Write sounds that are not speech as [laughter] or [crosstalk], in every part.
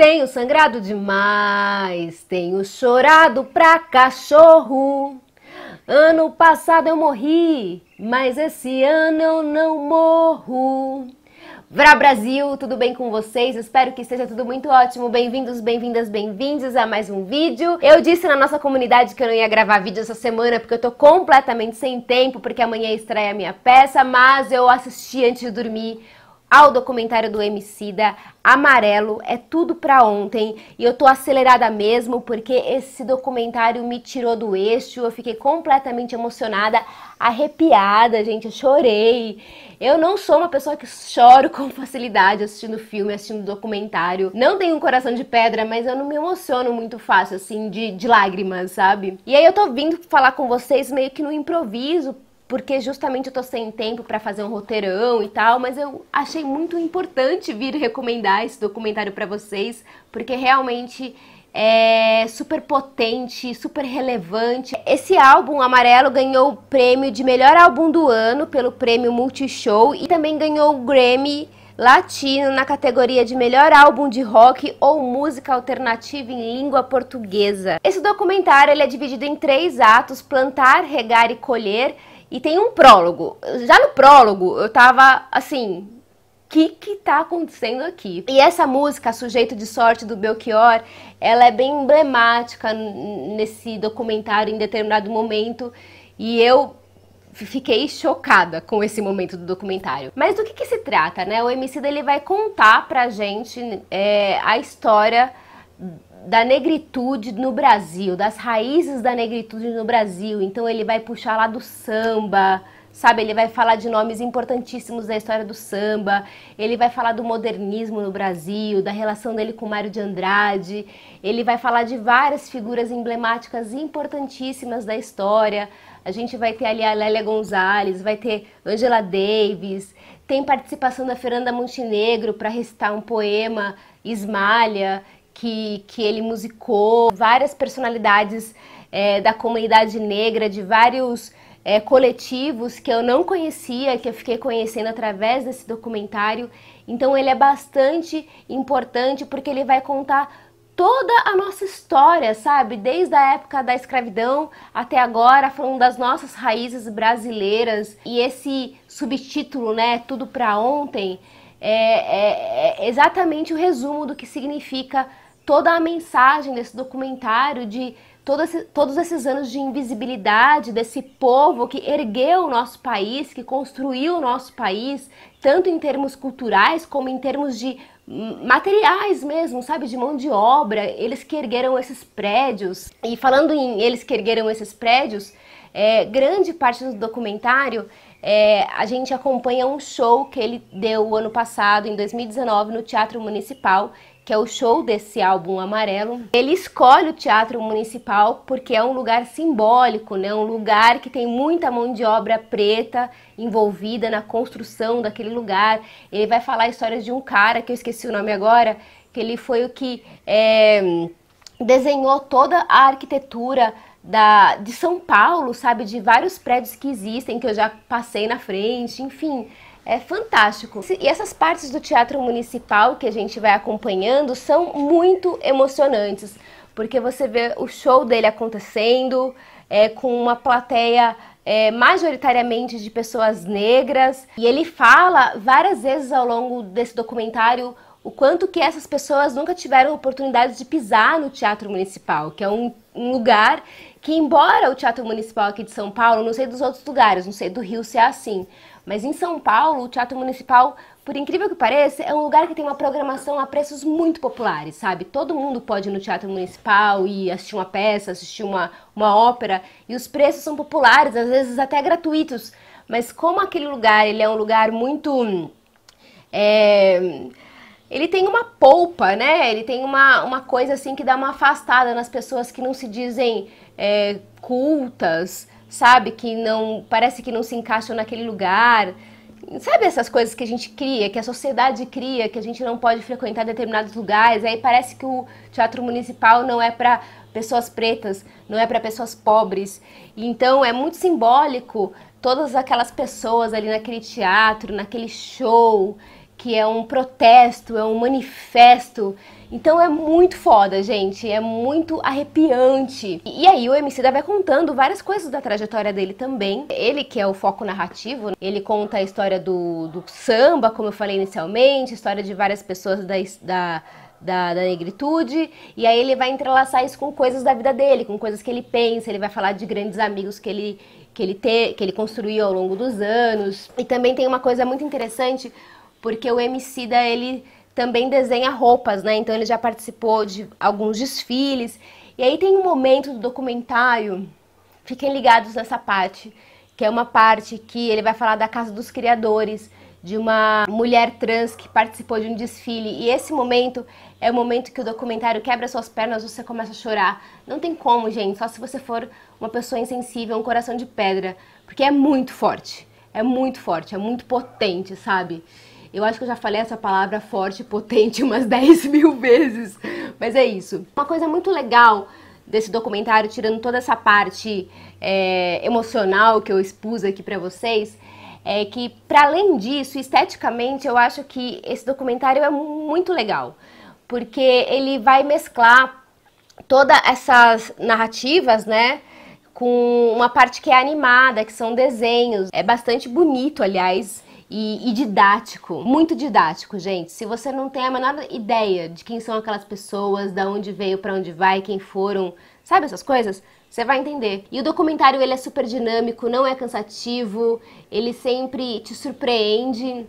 Tenho sangrado demais, tenho chorado pra cachorro. Ano passado eu morri, mas esse ano eu não morro. Vrá Brasil, tudo bem com vocês? Espero que esteja tudo muito ótimo. Bem-vindos, bem-vindas, bem-vindos a mais um vídeo. Eu disse na nossa comunidade que eu não ia gravar vídeo essa semana porque eu tô completamente sem tempo, porque amanhã estreia a minha peça, mas eu assisti antes de dormir ao documentário do Emicida, Amarelo, é tudo pra ontem. E eu tô acelerada mesmo porque esse documentário me tirou do eixo, eu fiquei completamente emocionada, arrepiada, gente, eu chorei. Eu não sou uma pessoa que choro com facilidade assistindo filme, assistindo documentário. Não tenho um coração de pedra, mas eu não me emociono muito fácil, assim, de, de lágrimas, sabe? E aí eu tô vindo falar com vocês meio que no improviso, porque justamente eu tô sem tempo para fazer um roteirão e tal, mas eu achei muito importante vir recomendar esse documentário para vocês, porque realmente é super potente, super relevante. Esse álbum Amarelo ganhou o prêmio de melhor álbum do ano pelo prêmio Multishow e também ganhou o Grammy Latino na categoria de melhor álbum de rock ou música alternativa em língua portuguesa. Esse documentário ele é dividido em três atos: plantar, regar e colher. E tem um prólogo. Já no prólogo, eu tava assim. O que, que tá acontecendo aqui? E essa música, Sujeito de Sorte, do Belchior, ela é bem emblemática nesse documentário em determinado momento. E eu fiquei chocada com esse momento do documentário. Mas do que, que se trata, né? O MC ele vai contar pra gente é, a história da negritude no Brasil, das raízes da negritude no Brasil. Então ele vai puxar lá do samba, sabe? Ele vai falar de nomes importantíssimos da história do samba, ele vai falar do modernismo no Brasil, da relação dele com Mário de Andrade, ele vai falar de várias figuras emblemáticas importantíssimas da história. A gente vai ter ali a Lélia Gonzalez, vai ter Angela Davis, tem participação da Fernanda Montenegro para recitar um poema Esmalha que, que ele musicou, várias personalidades é, da comunidade negra, de vários é, coletivos que eu não conhecia, que eu fiquei conhecendo através desse documentário. Então ele é bastante importante porque ele vai contar toda a nossa história, sabe? Desde a época da escravidão até agora, falando das nossas raízes brasileiras. E esse subtítulo, né, Tudo para Ontem, é, é, é exatamente o resumo do que significa toda a mensagem desse documentário de todos esses anos de invisibilidade desse povo que ergueu o nosso país, que construiu o nosso país, tanto em termos culturais como em termos de materiais mesmo, sabe, de mão de obra, eles que ergueram esses prédios. E falando em eles que ergueram esses prédios, é, grande parte do documentário é, a gente acompanha um show que ele deu ano passado, em 2019, no Teatro Municipal, que é o show desse álbum amarelo, ele escolhe o Teatro Municipal porque é um lugar simbólico, né? um lugar que tem muita mão de obra preta envolvida na construção daquele lugar. Ele vai falar histórias de um cara, que eu esqueci o nome agora, que ele foi o que é, desenhou toda a arquitetura da, de São Paulo, sabe? De vários prédios que existem, que eu já passei na frente, enfim é fantástico. E essas partes do teatro municipal que a gente vai acompanhando são muito emocionantes, porque você vê o show dele acontecendo é, com uma plateia é, majoritariamente de pessoas negras. E ele fala várias vezes ao longo desse documentário o quanto que essas pessoas nunca tiveram oportunidade de pisar no teatro municipal, que é um, um lugar que embora o Teatro Municipal aqui de São Paulo, não sei dos outros lugares, não sei do Rio se é assim, mas em São Paulo o Teatro Municipal, por incrível que pareça, é um lugar que tem uma programação a preços muito populares, sabe? Todo mundo pode ir no Teatro Municipal e assistir uma peça, assistir uma, uma ópera, e os preços são populares, às vezes até gratuitos. Mas como aquele lugar, ele é um lugar muito... É ele tem uma polpa, né? Ele tem uma, uma coisa assim que dá uma afastada nas pessoas que não se dizem é, cultas, sabe? Que não. Parece que não se encaixam naquele lugar. Sabe essas coisas que a gente cria, que a sociedade cria, que a gente não pode frequentar determinados lugares, aí parece que o teatro municipal não é para pessoas pretas, não é para pessoas pobres. Então é muito simbólico todas aquelas pessoas ali naquele teatro, naquele show que é um protesto, é um manifesto. Então é muito foda, gente, é muito arrepiante. E, e aí o MC da vai é contando várias coisas da trajetória dele também. Ele que é o foco narrativo, ele conta a história do, do samba, como eu falei inicialmente, história de várias pessoas da, da da, da, negritude, e aí ele vai entrelaçar isso com coisas da vida dele, com coisas que ele pensa, ele vai falar de grandes amigos que ele, que ele, te, que ele construiu ao longo dos anos. E também tem uma coisa muito interessante, porque o MC da ele também desenha roupas, né? Então ele já participou de alguns desfiles. E aí tem um momento do documentário, fiquem ligados nessa parte, que é uma parte que ele vai falar da Casa dos Criadores, de uma mulher trans que participou de um desfile. E esse momento é o momento que o documentário quebra suas pernas, você começa a chorar. Não tem como, gente, só se você for uma pessoa insensível, um coração de pedra, porque é muito forte. É muito forte, é muito potente, sabe? Eu acho que eu já falei essa palavra forte e potente [laughs] umas 10 mil vezes, mas é isso. Uma coisa muito legal desse documentário, tirando toda essa parte é, emocional que eu expus aqui para vocês, é que, para além disso, esteticamente, eu acho que esse documentário é muito legal, porque ele vai mesclar todas essas narrativas, né? Com uma parte que é animada, que são desenhos. É bastante bonito, aliás e, e, didático, muito didático, gente. Se você não tem a menor ideia de quem são aquelas pessoas, da onde veio, para onde vai, quem foram, sabe essas coisas? Você vai entender. E o documentário ele é super dinâmico, não é cansativo, ele sempre te surpreende.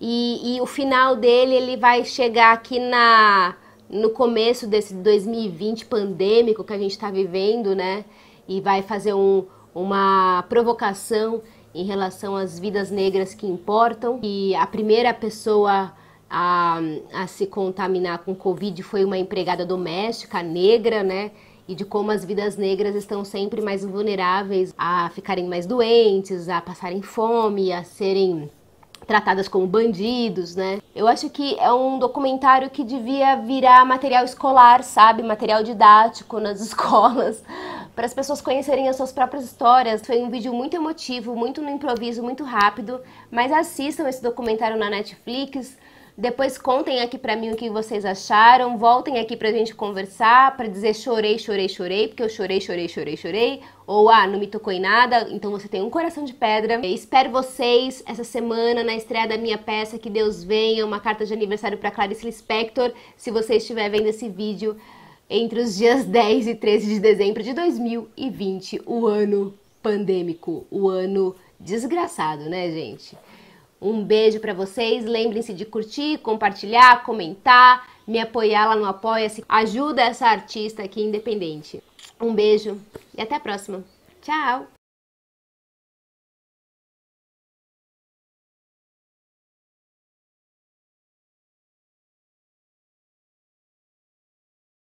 E, e o final dele ele vai chegar aqui na no começo desse 2020 pandêmico que a gente está vivendo, né? E vai fazer um, uma provocação em relação às vidas negras que importam. E a primeira pessoa a, a se contaminar com Covid foi uma empregada doméstica negra, né? e de como as vidas negras estão sempre mais vulneráveis a ficarem mais doentes, a passarem fome, a serem tratadas como bandidos, né? Eu acho que é um documentário que devia virar material escolar, sabe? Material didático nas [laughs] escolas, para as pessoas conhecerem as suas próprias histórias. Foi um vídeo muito emotivo, muito no improviso, muito rápido, mas assistam esse documentário na Netflix. Depois contem aqui para mim o que vocês acharam, voltem aqui para a gente conversar, para dizer chorei, chorei, chorei, porque eu chorei, chorei, chorei, chorei, ou ah, não me tocou em nada, então você tem um coração de pedra. Eu espero vocês essa semana na estreia da minha peça Que Deus Venha, uma carta de aniversário para Clarice Lispector, se você estiver vendo esse vídeo entre os dias 10 e 13 de dezembro de 2020, o ano pandêmico, o ano desgraçado, né, gente? Um beijo para vocês, lembrem-se de curtir, compartilhar, comentar, me apoiar lá no Apoia-se, ajuda essa artista aqui independente. Um beijo e até a próxima. Tchau!